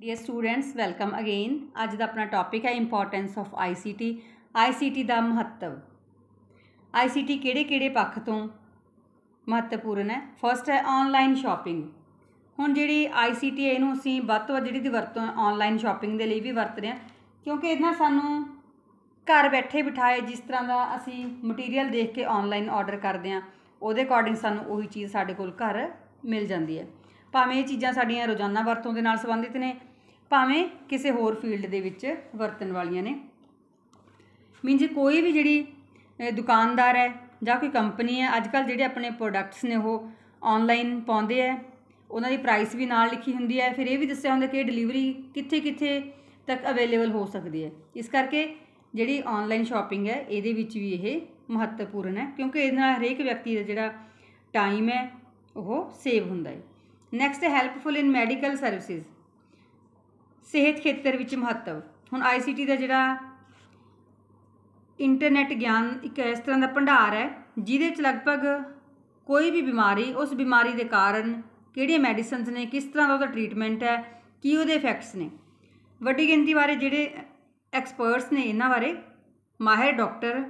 dear students welcome again ਅੱਜ ਦਾ ਆਪਣਾ topic ਹੈ ਇੰਪੋਰਟੈਂਸ ਆਫ ਆਈਸੀਟੀ ਆਈਸੀਟੀ ਦਾ ਮਹੱਤਵ ਆਈਸੀਟੀ ਕਿਹੜੇ-ਕਿਹੜੇ ਪੱਖ ਤੋਂ ਮਹੱਤਵਪੂਰਨ ਹੈ ਫਰਸਟ ਹੈ ਆਨਲਾਈਨ ਸ਼ਾਪਿੰਗ ਹੁਣ ਜਿਹੜੀ ਆਈਸੀਟੀ ਇਹਨੂੰ ਅਸੀਂ ਵੱਧ ਤੋਂ ਵੱਧ ਜਿਹੜੀ ਦੀ ਵਰਤੋਂ ਆਨਲਾਈਨ ਸ਼ਾਪਿੰਗ ਦੇ ਲਈ ਵੀ ਵਰਤ ਰਹੇ ਹਾਂ ਕਿਉਂਕਿ ਇਹਨਾਂ ਸਾਨੂੰ ਘਰ ਬੈਠੇ ਬਿਠਾਏ ਜਿਸ ਤਰ੍ਹਾਂ ਦਾ ਅਸੀਂ ਮਟੀਰੀਅਲ ਦੇਖ ਕੇ ਆਨਲਾਈਨ ਆਰਡਰ ਕਰਦੇ ਹਾਂ ਉਹਦੇ ਅਕੋਰਡਿੰਗ ਸਾਨੂੰ ਉਹੀ ਚੀਜ਼ ਸਾਡੇ ਕੋਲ ਘਰ ਮਿਲ ਜਾਂਦੀ ਹੈ ਭਾਵੇਂ ਇਹ ਚੀਜ਼ਾਂ ਸਾਡੀਆਂ ਰੋਜ਼ਾਨਾ ਵਰਤੋਂ ਦੇ ਨਾਲ ਸੰਬੰਧਿਤ ਨੇ ਭਾਵੇਂ ਕਿਸੇ ਹੋਰ ਫੀਲਡ ਦੇ ਵਿੱਚ ਵਰਤਣ ਵਾਲੀਆਂ ਨੇ ਮੀਨਜ਼ ਕੋਈ ਵੀ ਜਿਹੜੀ ਦੁਕਾਨਦਾਰ ਹੈ ਜਾਂ ਕੋਈ ਕੰਪਨੀ ਹੈ ਅੱਜ ਕੱਲ ਜਿਹੜੇ ਆਪਣੇ ਪ੍ਰੋਡਕਟਸ ਨੇ ਉਹ ਆਨਲਾਈਨ ਪਾਉਂਦੇ ਆ ਉਹਨਾਂ ਦੀ ਪ੍ਰਾਈਸ ਵੀ ਨਾਲ ਲਿਖੀ ਹੁੰਦੀ ਹੈ ਫਿਰ ਇਹ ਵੀ ਦੱਸਿਆ ਹੁੰਦਾ ਕਿ ਡਿਲੀਵਰੀ ਕਿੱਥੇ ਕਿੱਥੇ ਤੱਕ ਅਵੇਲੇਬਲ ਹੋ ਸਕਦੀ ਹੈ ਇਸ ਕਰਕੇ ਜਿਹੜੀ ਆਨਲਾਈਨ ਸ਼ਾਪਿੰਗ ਹੈ ਇਹਦੇ ਵਿੱਚ ਵੀ ਇਹ ਮਹੱਤਵਪੂਰਨ ਹੈ ਕਿਉਂਕਿ ਇਹਦੇ ਨਾਲ ਹਰੇਕ ਵਿਅਕਤੀ ਦਾ ਜਿਹੜਾ ਟਾਈਮ ਹੈ ਉਹ ਸੇਵ ਹੁੰਦਾ ਹੈ next helpful in medical services ਸਿਹਤ ਖੇਤਰ ਵਿੱਚ ਮਹੱਤਵ ਹੁਣ ਆਈਸੀਟੀ ਦਾ ਜਿਹੜਾ ਇੰਟਰਨੈਟ ਗਿਆਨ ਇੱਕ ਇਸ ਤਰ੍ਹਾਂ ਦਾ ਭੰਡਾਰ ਹੈ ਜਿਹਦੇ ਵਿੱਚ ਲਗਭਗ ਕੋਈ ਵੀ ਬਿਮਾਰੀ ਉਸ ਬਿਮਾਰੀ ਦੇ ਕਾਰਨ ਕਿਹੜੀਆਂ ਮੈਡੀਸਿਨਸ ਨੇ ਕਿਸ ਤਰ੍ਹਾਂ ਦਾ ਉਹਦਾ ਟ੍ਰੀਟਮੈਂਟ ਹੈ ਕੀ ਉਹਦੇ ਇਫੈਕਟਸ ਨੇ ਵੱਡੀ ਗਿਣਤੀ ਬਾਰੇ ਜਿਹੜੇ ਐਕਸਪਰਟਸ ਨੇ ਇਹਨਾਂ ਬਾਰੇ ਮਾਹਿਰ ਡਾਕਟਰ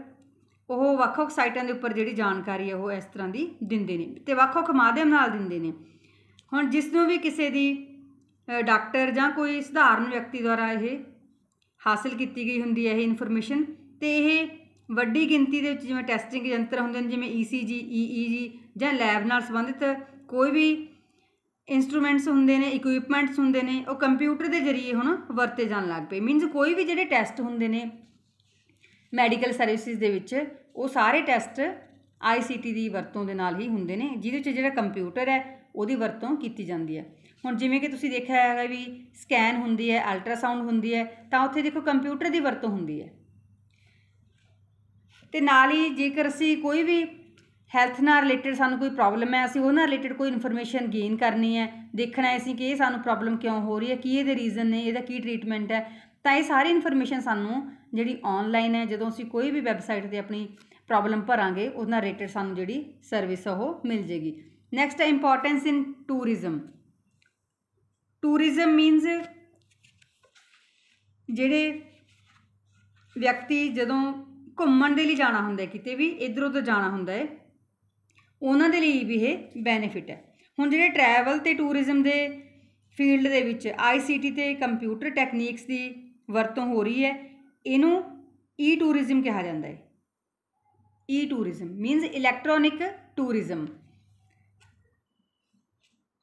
ਉਹ ਵੱਖ-ਵੱਖ ਸਾਈਟਾਂ ਦੇ ਉੱਪਰ ਜਿਹੜੀ ਜਾਣਕਾਰੀ ਹੈ ਉਹ ਇਸ ਤਰ੍ਹਾਂ ਦੀ ਦਿੰਦੇ ਨੇ ਤੇ ਵੱਖ-ਵੱਖ ਮਾਧਿਅਮ ਨਾਲ ਦਿੰਦੇ ਨੇ ਹੁਣ ਜਿਸ ਨੂੰ ਵੀ ਕਿਸੇ ਦੀ ਡਾਕਟਰ ਜਾਂ ਕੋਈ ਸਧਾਰਨ ਵਿਅਕਤੀ ਦੁਆਰਾ ਇਹ ਹਾਸਲ ਕੀਤੀ ਗਈ ਹੁੰਦੀ ਹੈ ਇਹ ਇਨਫੋਰਮੇਸ਼ਨ ਤੇ ਇਹ ਵੱਡੀ ਗਿਣਤੀ ਦੇ ਵਿੱਚ ਜਿਵੇਂ ਟੈਸਟਿੰਗ ਯੰਤਰ ਹੁੰਦੇ ਨੇ ਜਿਵੇਂ ECG EEG ਜਾਂ ਲੈਬ ਨਾਲ ਸੰਬੰਧਿਤ ਕੋਈ ਵੀ ਇਨਸਟਰੂਮੈਂਟਸ ਹੁੰਦੇ ਨੇ ਇਕਵਿਪਮੈਂਟਸ ਹੁੰਦੇ ਨੇ ਉਹ ਕੰਪਿਊਟਰ ਦੇ ਜ਼ਰੀਏ ਹੁਣ ਵਰਤੇ ਜਾਣ ਲੱਗ ਪਏ ਮੀਨਸ ਕੋਈ ਵੀ ਜਿਹੜੇ ਟੈਸਟ ਹੁੰਦੇ ਨੇ ਮੈਡੀਕਲ ਸਰਵਿਸਿਜ਼ ਦੇ ਵਿੱਚ ਉਹ ਸਾਰੇ ਟੈਸਟ ICT ਦੀ ਵਰਤੋਂ ਦੇ ਨਾਲ ਹੀ ਹੁੰਦੇ ਨੇ ਜਿਹਦੇ ਵਿੱਚ ਜਿਹੜਾ ਕੰਪਿਊਟਰ ਹੈ ਉਹਦੀ ਵਰਤੋਂ ਕੀਤੀ ਜਾਂਦੀ ਹੈ ਹੁਣ ਜਿਵੇਂ ਕਿ ਤੁਸੀਂ ਦੇਖਿਆ ਹੈਗਾ ਵੀ ਸਕੈਨ ਹੁੰਦੀ ਹੈ ਅਲਟਰਾਸਾਊਂਡ ਹੁੰਦੀ ਹੈ ਤਾਂ ਉੱਥੇ ਦੇਖੋ ਕੰਪਿਊਟਰ ਦੀ ਵਰਤੋਂ ਹੁੰਦੀ ਹੈ ਤੇ ਨਾਲ ਹੀ ਜੇਕਰ ਅਸੀਂ ਕੋਈ ਵੀ ਹੈਲਥ ਨਾਲ ਰਿਲੇਟਡ ਸਾਨੂੰ ਕੋਈ ਪ੍ਰੋਬਲਮ ਹੈ ਅਸੀਂ ਉਹਨਾਂ ਰਿਲੇਟਡ ਕੋਈ ਇਨਫੋਰਮੇਸ਼ਨ ਗੇਨ ਕਰਨੀ ਹੈ ਦੇਖਣਾ ਹੈ ਅਸੀਂ ਕਿ ਇਹ ਸਾਨੂੰ ਪ੍ਰੋਬਲਮ ਕਿਉਂ ਹੋ ਰਹੀ ਹੈ ਕੀ ਇਹਦੇ ਰੀਜ਼ਨ ਨੇ ਇਹਦਾ ਕੀ ਟ੍ਰੀਟਮੈਂਟ ਹੈ ਤਾਂ ਇਹ ਸਾਰੀ ਇਨਫੋਰਮੇਸ਼ਨ ਸਾਨੂੰ ਜਿਹੜੀ ਆਨਲਾਈਨ ਹੈ ਜਦੋਂ ਅਸੀਂ ਕੋਈ ਵੀ ਵੈਬਸਾਈਟ ਤੇ ਆਪਣੀ ਪ੍ਰੋਬਲਮ ਭਰਾਂਗੇ ਉਹਨਾਂ ਰਿਲੇਟਡ ਸਾਨੂੰ ਜਿਹੜੀ ਸਰਵਿਸ ਉਹ ਮਿਲ ਜੇਗੀ ਨੈਕਸਟ ਹੈ importance in tourism tourism means ਜਿਹੜੇ ਵਿਅਕਤੀ ਜਦੋਂ ਘੁੰਮਣ ਦੇ ਲਈ ਜਾਣਾ ਹੁੰਦਾ ਕਿਤੇ ਵੀ ਇਧਰ ਉਧਰ ਜਾਣਾ ਹੁੰਦਾ ਹੈ ਉਹਨਾਂ ਦੇ ਲਈ ਵੀ ਇਹ ਬੈਨੀਫਿਟ ਹੈ ਹੁਣ ਜਿਹੜੇ ਟਰੈਵਲ ਤੇ ਟੂਰਿਜ਼ਮ ਦੇ ਫੀਲਡ ਦੇ ਵਿੱਚ ਆਈਸੀਟੀ ਤੇ ਕੰਪਿਊਟਰ ਟੈਕਨੀਕਸ ਦੀ ਵਰਤੋਂ ਹੋ ਰਹੀ ਹੈ ਇਹਨੂੰ ਈ ਟੂਰਿਜ਼ਮ ਕਿਹਾ ਜਾਂਦਾ ਹੈ e tourism means electronic tourism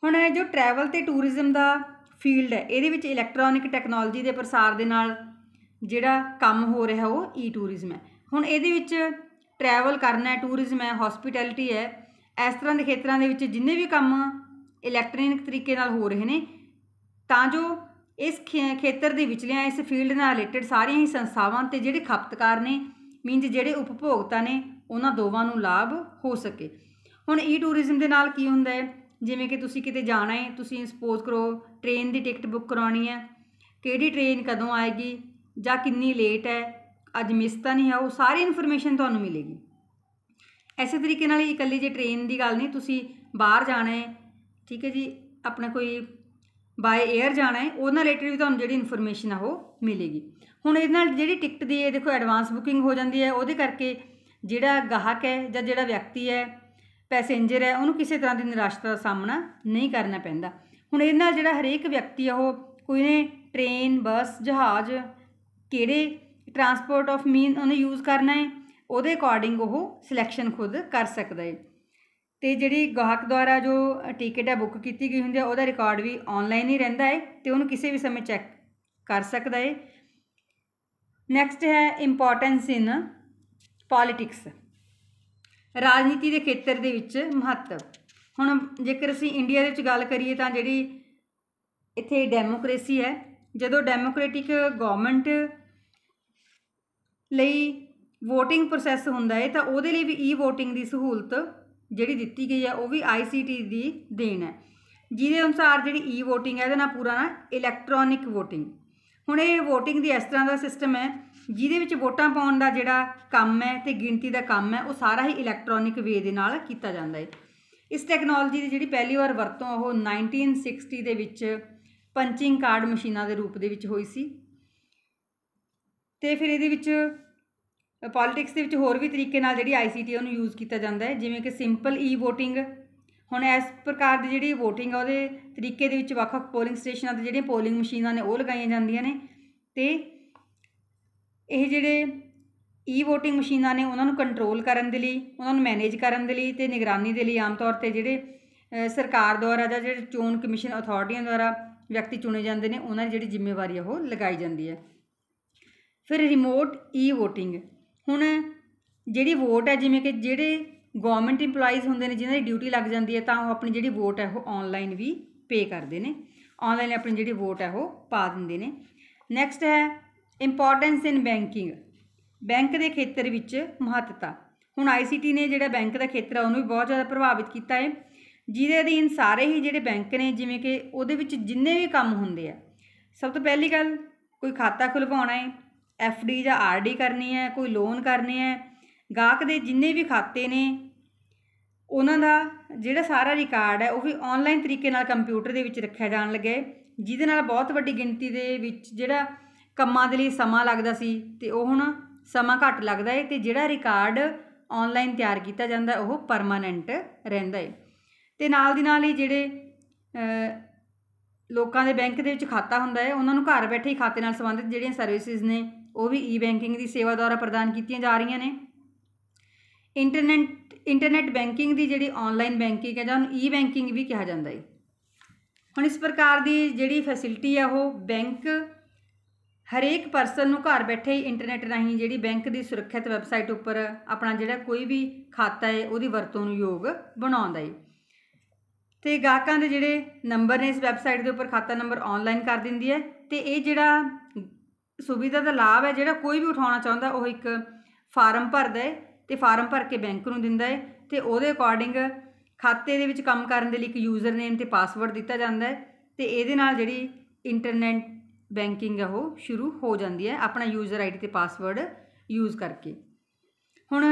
ਹੁਣ ਇਹ ਜੋ ਟਰੈਵਲ ਤੇ ਟੂਰਿਜ਼ਮ ਦਾ ਫੀਲਡ ਹੈ ਇਹਦੇ ਵਿੱਚ ਇਲੈਕਟ੍ਰੋਨਿਕ ਟੈਕਨੋਲੋਜੀ ਦੇ ਪ੍ਰਸਾਰ ਦੇ ਨਾਲ ਜਿਹੜਾ ਕੰਮ ਹੋ ਰਿਹਾ ਉਹ ਈ ਟੂਰਿਜ਼ਮ ਹੈ ਹੁਣ ਇਹਦੇ ਵਿੱਚ ਟਰੈਵਲ ਕਰਨਾ ਹੈ ਟੂਰਿਜ਼ਮ ਹੈ ਹਸਪਿਟੈਲਿਟੀ ਹੈ ਇਸ ਤਰ੍ਹਾਂ ਦੇ ਖੇਤਰਾਂ ਦੇ ਵਿੱਚ ਜਿੰਨੇ ਵੀ ਕੰਮ ਇਲੈਕਟ੍ਰੋਨਿਕ ਤਰੀਕੇ ਨਾਲ ਹੋ ਰਹੇ ਨੇ ਤਾਂ ਜੋ ਇਸ ਖੇਤਰ ਦੇ ਵਿਚਲਿਆਂ ਇਸ ਫੀਲਡ ਨਾਲ ਰਿਲੇਟਡ ਸਾਰੀਆਂ ਹੀ ਸੰਸਥਾਵਾਂ ਤੇ ਜਿਹੜੇ ਖਪਤਕਾਰ ਨੇ ਮੀਨਜ਼ ਜਿਹੜੇ ਉਪਭੋਗਤਾ ਨੇ ਉਹਨਾਂ ਦੋਵਾਂ ਨੂੰ ਲਾਭ ਹੋ ਸਕੇ ਹੁਣ ਈ ਟੂਰਿਜ਼ਮ ਦੇ ਨਾਲ ਕੀ ਹੁੰਦਾ ਹੈ ਜਿਵੇਂ ਕਿ ਤੁਸੀਂ ਕਿਤੇ ਜਾਣਾ ਹੈ ਤੁਸੀਂ ਸਪੋਜ਼ ਕਰੋ ਟ੍ਰੇਨ ਦੀ ਟਿਕਟ ਬੁੱਕ ਕਰਾਉਣੀ ਹੈ ਕਿਹੜੀ ਟ੍ਰੇਨ ਕਦੋਂ ਆਏਗੀ ਜਾਂ ਕਿੰਨੀ ਲੇਟ ਹੈ ਅੱਜ ਮਿਸ ਤਾਂ ਨਹੀਂ ਹੈ ਉਹ ਸਾਰੀ ਇਨਫੋਰਮੇਸ਼ਨ ਤੁਹਾਨੂੰ ਮਿਲੇਗੀ ਐਸੇ ਤਰੀਕੇ ਨਾਲ ਇਕੱਲੀ ਜੇ ਟ੍ਰੇਨ ਦੀ ਗੱਲ ਨਹੀਂ ਤੁਸੀਂ ਬਾਹਰ ਜਾਣਾ ਹੈ ਠੀਕ ਹੈ ਜੀ ਆਪਣਾ ਕੋਈ ਬਾਏ 에ਅਰ ਜਾਣਾ ਹੈ ਉਹਨਾਂ ਰਿਲੇਟਡ ਵੀ ਤੁਹਾਨੂੰ ਜਿਹੜੀ ਇਨਫੋਰਮੇਸ਼ਨ ਆ ਉਹ ਮਿਲੇਗੀ ਹੁਣ ਇਹਦੇ ਨਾਲ ਜਿਹੜੀ ਟਿਕਟ ਦੀ ਇਹ ਦੇਖੋ ਐਡਵਾਂਸ ਬੁਕਿੰਗ ਹੋ ਜਾਂਦੀ ਹੈ ਉਹਦੇ ਕਰਕੇ ਜਿਹੜਾ ਗਾਹਕ ਹੈ ਜਾਂ ਜਿਹੜਾ ਵਿਅਕਤੀ ਹੈ ਪੈਸੇਂਜਰ ਹੈ ਉਹਨੂੰ ਕਿਸੇ ਤਰ੍ਹਾਂ ਦੀ ਨਿਰਾਸ਼ਤਾ ਦਾ ਸਾਹਮਣਾ ਨਹੀਂ ਕਰਨਾ ਪੈਂਦਾ ਹੁਣ ਇਹਦੇ ਨਾਲ ਜਿਹੜਾ ਹਰੇਕ ਵਿਅਕਤੀ ਆ ਉਹ ਕੋਈ ਨੇ ਟ੍ਰੇਨ ਬੱਸ ਜਹਾਜ਼ ਕਿਹੜੇ ਟਰਾਂਸਪੋਰਟ ਆਫ ਮੀਨ ਉਹਨੇ ਯੂਜ਼ ਕਰਨਾ ਹੈ ਉਹਦੇ ਅਕੋਰਡਿੰਗ ਉਹ ਸਿਲੈਕਸ਼ਨ ਖੁਦ ਕਰ ਸਕਦਾ ਹੈ ਤੇ ਜਿਹੜੀ ਗਾਹਕ ਦੁਆਰਾ ਜੋ ਟਿਕਟ ਹੈ ਬੁੱਕ ਕੀਤੀ ਗਈ ਹੁੰਦੀ ਹੈ ਉਹਦਾ ਰਿਕਾਰਡ ਵੀ ਆਨਲਾਈਨ ਹੀ ਰਹਿੰਦਾ ਹੈ ਤੇ ਉਹਨੂੰ ਕਿਸੇ ਵੀ ਸਮੇਂ ਚੈੱਕ ਕਰ ਸਕਦਾ ਹੈ ਨੈਕਸਟ ਹੈ ਇੰਪੋਰਟੈਂਸ ਇਨ ਪੋਲਿਟਿਕਸ ਰਾਜਨੀਤੀ ਦੇ ਖੇਤਰ ਦੇ ਵਿੱਚ ਮਹੱਤਵ ਹੁਣ ਜੇਕਰ ਅਸੀਂ ਇੰਡੀਆ ਦੇ ਵਿੱਚ ਗੱਲ ਕਰੀਏ ਤਾਂ ਜਿਹੜੀ ਇੱਥੇ ਡੈਮੋਕ੍ਰੇਸੀ ਹੈ ਜਦੋਂ ਡੈਮੋਕ੍ਰੈਟਿਕ ਗਵਰਨਮੈਂਟ ਲਈ VOTING ਪ੍ਰੋਸੈਸ ਹੁੰਦਾ ਹੈ ਤਾਂ ਉਹਦੇ ਲਈ ਵੀ ਈ VOTING ਦੀ ਸਹੂਲਤ ਜਿਹੜੀ ਦਿੱਤੀ ਗਈ ਹੈ ਉਹ ਵੀ ICT ਦੀ ਦੇਣ ਹੈ ਜਿਹਦੇ ਅਨੁਸਾਰ ਜਿਹੜੀ ਈ VOTING ਹੈ ਇਹਦਾ ਨਾਂ ਪੂਰਾ ਨਾ ਇਲੈਕਟ੍ਰੋਨਿਕ VOTING ਹੁਣ ਇਹ VOTING ਦੀ ਇਸ ਤਰ੍ਹਾਂ ਦਾ ਸਿਸਟਮ ਹੈ ਜਿਹਦੇ ਵਿੱਚ ਵੋਟਾਂ ਪਾਉਣ ਦਾ ਜਿਹੜਾ ਕੰਮ ਹੈ ਤੇ ਗਿਣਤੀ ਦਾ ਕੰਮ ਹੈ ਉਹ ਸਾਰਾ ਹੀ ਇਲੈਕਟ੍ਰੋਨਿਕ ਵੇ ਦੇ ਨਾਲ ਕੀਤਾ ਜਾਂਦਾ ਹੈ ਇਸ ਟੈਕਨੋਲੋਜੀ ਦੀ ਜਿਹੜੀ ਪਹਿਲੀ ਵਾਰ ਵਰਤੋਂ ਉਹ 1960 ਦੇ ਵਿੱਚ ਪੰਚਿੰਗ ਕਾਰਡ ਮਸ਼ੀਨਾਂ ਦੇ ਰੂਪ ਦੇ ਵਿੱਚ ਹੋਈ ਸੀ ਤੇ ਫਿਰ ਇਹਦੇ ਵਿੱਚ ਪੋਲਿਟਿਕਸ ਦੇ ਵਿੱਚ ਹੋਰ ਵੀ ਤਰੀਕੇ ਨਾਲ ਜਿਹੜੀ ਆਈਸੀਟੀ ਉਹਨੂੰ ਯੂਜ਼ ਕੀਤਾ ਜਾਂਦਾ ਹੈ ਜਿਵੇਂ ਕਿ ਸਿੰਪਲ ਈ VOTING ਹੁਣ ਇਸ ਪ੍ਰਕਾਰ ਦੀ ਜਿਹੜੀ VOTING ਆ ਉਹਦੇ ਤਰੀਕੇ ਦੇ ਵਿੱਚ ਵੱਖ-ਵੱਖ ਪੋਲਿੰਗ ਸਟੇਸ਼ਨਾਂ ਤੇ ਜਿਹੜੀਆਂ ਪੋਲਿੰਗ ਮਸ਼ੀਨਾਂ ਨੇ ਉਹ ਲਗਾਈਆਂ ਜਾਂਦੀਆਂ ਨੇ ਤੇ ਇਹ ਜਿਹੜੇ ਈ ਵੋਟਿੰਗ ਮਸ਼ੀਨਾਂ ਨੇ ਉਹਨਾਂ ਨੂੰ ਕੰਟਰੋਲ ਕਰਨ ਦੇ ਲਈ ਉਹਨਾਂ ਨੂੰ ਮੈਨੇਜ ਕਰਨ ਦੇ ਲਈ ਤੇ ਨਿਗਰਾਨੀ ਦੇ ਲਈ ਆਮ ਤੌਰ 'ਤੇ ਜਿਹੜੇ ਸਰਕਾਰ ਦੁਆਰਾ ਜਾਂ ਜਿਹੜੇ ਚੋਣ ਕਮਿਸ਼ਨ ਅਥਾਰਟੀਆਂ ਦੁਆਰਾ ਵਿਅਕਤੀ ਚੁਣੇ ਜਾਂਦੇ ਨੇ ਉਹਨਾਂ ਦੀ ਜਿਹੜੀ ਜ਼ਿੰਮੇਵਾਰੀ ਆ ਉਹ ਲਗਾਈ ਜਾਂਦੀ ਹੈ ਫਿਰ ਰਿਮੋਟ ਈ ਵੋਟਿੰਗ ਹੁਣ ਜਿਹੜੀ ਵੋਟ ਹੈ ਜਿਵੇਂ ਕਿ ਜਿਹੜੇ ਗਵਰਨਮੈਂਟ EMPLOYEES ਹੁੰਦੇ ਨੇ ਜਿਨ੍ਹਾਂ ਦੀ ਡਿਊਟੀ ਲੱਗ ਜਾਂਦੀ ਹੈ ਤਾਂ ਉਹ ਆਪਣੀ ਜਿਹੜੀ ਵੋਟ ਹੈ ਉਹ ਆਨਲਾਈਨ ਵੀ ਪੇ ਕਰਦੇ ਨੇ ਆਨਲਾਈਨ ਆਪਣੀ ਜਿਹੜੀ ਵੋਟ ਹੈ ਉਹ ਪਾ ਦਿੰਦੇ ਨੇ ਨੈਕਸਟ ਹੈ ਇੰਪੋਰਟੈਂਸ ਇਨ ਬੈਂਕਿੰਗ ਬੈਂਕ ਦੇ ਖੇਤਰ ਵਿੱਚ ਮਹੱਤਤਾ ਹੁਣ ਆਈਸੀਟੀ ਨੇ ਜਿਹੜਾ ਬੈਂਕ ਦਾ ਖੇਤਰ ਆ ਉਹਨੂੰ ਵੀ ਬਹੁਤ ਜ਼ਿਆਦਾ ਪ੍ਰਭਾਵਿਤ ਕੀਤਾ ਹੈ ਜਿਹਦੇ ਅਧੀਨ ਸਾਰੇ ਹੀ ਜਿਹੜੇ ਬੈਂਕ ਨੇ ਜਿਵੇਂ ਕਿ ਉਹਦੇ ਵਿੱਚ ਜਿੰਨੇ ਵੀ ਕੰਮ ਹੁੰਦੇ ਆ ਸਭ ਤੋਂ ਪਹਿਲੀ ਗੱਲ ਕੋਈ ਖਾਤਾ ਖੁਲਵਾਉਣਾ ਹੈ ਐਫਡੀ ਜਾਂ ਆਰਡੀ ਕਰਨੀ ਹੈ ਕੋਈ ਲੋਨ ਕਰਨੇ ਹੈ ਗਾਹਕ ਦੇ ਜਿੰਨੇ ਵੀ ਖਾਤੇ ਨੇ ਉਹਨਾਂ ਦਾ ਜਿਹੜਾ ਸਾਰਾ ਰਿਕਾਰਡ ਹੈ ਉਹ ਵੀ ਆਨਲਾਈਨ ਤਰੀਕੇ ਨਾਲ ਕੰਪਿਊਟਰ ਦੇ ਵਿੱਚ ਰੱਖਿਆ ਜਾਣ ਲੱਗਾ ਜਿਹਦੇ ਨਾਲ ਬਹੁਤ ਵੱਡੀ ਗਿਣਤੀ ਦੇ ਵਿੱਚ ਜਿਹੜਾ ਕੰਮਾਂ ਦੇ ਲਈ ਸਮਾਂ ਲੱਗਦਾ ਸੀ ਤੇ ਉਹ ਹੁਣ ਸਮਾਂ ਘੱਟ ਲੱਗਦਾ ਹੈ ਤੇ ਜਿਹੜਾ ਰਿਕਾਰਡ ਆਨਲਾਈਨ ਤਿਆਰ ਕੀਤਾ ਜਾਂਦਾ ਉਹ ਪਰਮਾਨੈਂਟ ਰਹਿੰਦਾ ਹੈ ਤੇ ਨਾਲ ਦੀ ਨਾਲ ਹੀ ਜਿਹੜੇ ਲੋਕਾਂ ਦੇ ਬੈਂਕ ਦੇ ਵਿੱਚ ਖਾਤਾ ਹੁੰਦਾ ਹੈ ਉਹਨਾਂ ਨੂੰ ਘਰ ਬੈਠੇ ਹੀ ਖਾਤੇ ਨਾਲ ਸੰਬੰਧਿਤ ਜਿਹੜੀਆਂ ਸਰਵਿਸਿਜ਼ ਨੇ ਉਹ ਵੀ ਈ ਬੈਂਕਿੰਗ ਦੀ ਸੇਵਾ ਦੁਆਰਾ ਪ੍ਰਦਾਨ ਕੀਤੀਆਂ ਜਾ ਰਹੀਆਂ ਨੇ ਇੰਟਰਨੈਟ ਇੰਟਰਨੈਟ ਬੈਂਕਿੰਗ ਦੀ ਜਿਹੜੀ ਆਨਲਾਈਨ ਬੈਂਕਿੰਗ ਹੈ ਜਾਂ ਉਹਨੂੰ ਈ ਬੈਂਕਿੰਗ ਵੀ ਕਿਹਾ ਜਾਂਦਾ ਹੈ ਹੁਣ ਇਸ ਪ੍ਰਕਾਰ ਦੀ ਜਿਹੜੀ ਫੈਸਿਲਿਟੀ ਆ ਉਹ ਬੈਂਕ ਹਰੇਕ ਪਰਸਨ ਨੂੰ ਘਰ ਬੈਠੇ ਹੀ ਇੰਟਰਨੈਟ ਰਾਹੀਂ ਜਿਹੜੀ ਬੈਂਕ ਦੀ ਸੁਰੱਖਿਅਤ ਵੈਬਸਾਈਟ ਉੱਪਰ ਆਪਣਾ ਜਿਹੜਾ ਕੋਈ ਵੀ ਖਾਤਾ ਹੈ ਉਹਦੀ ਵਰਤੋਂ ਨੂੰ ਯੋਗ ਬਣਾਉਂਦਾ ਹੈ ਤੇ ਗਾਹਕਾਂ ਦੇ ਜਿਹੜੇ ਨੰਬਰ ਨੇ ਇਸ ਵੈਬਸਾਈਟ ਦੇ ਉੱਪਰ ਖਾਤਾ ਨੰਬਰ ਆਨਲਾਈਨ ਕਰ ਦਿੰਦੀ ਹੈ ਤੇ ਇਹ ਜਿਹੜਾ ਸੁਵਿਧਾ ਦਾ ਲਾਭ ਹੈ ਜਿਹੜਾ ਕੋਈ ਵੀ ਉਠਾਉਣਾ ਚਾਹੁੰਦਾ ਉਹ ਇੱਕ ਫਾਰਮ ਭਰਦਾ ਹੈ ਤੇ ਫਾਰਮ ਭਰ ਕੇ ਬੈਂਕ ਨੂੰ ਦਿੰਦਾ ਹੈ ਤੇ ਉਹਦੇ ਅਕੋਰਡਿੰਗ ਖਾਤੇ ਦੇ ਵਿੱਚ ਕੰਮ ਕਰਨ ਦੇ ਲਈ ਇੱਕ ਯੂਜ਼ਰ ਨੇਮ ਤੇ ਪਾਸਵਰਡ ਦਿੱਤਾ ਜਾਂਦਾ ਹੈ ਤੇ ਇਹਦੇ ਨਾਲ ਜਿਹੜੀ ਇੰਟਰਨੈਟ ਬੈਂਕਿੰਗ ਹੈ ਉਹ ਸ਼ੁਰੂ ਹੋ ਜਾਂਦੀ ਹੈ ਆਪਣਾ ਯੂਜ਼ਰ ਆਈਡੀ ਤੇ ਪਾਸਵਰਡ ਯੂਜ਼ ਕਰਕੇ ਹੁਣ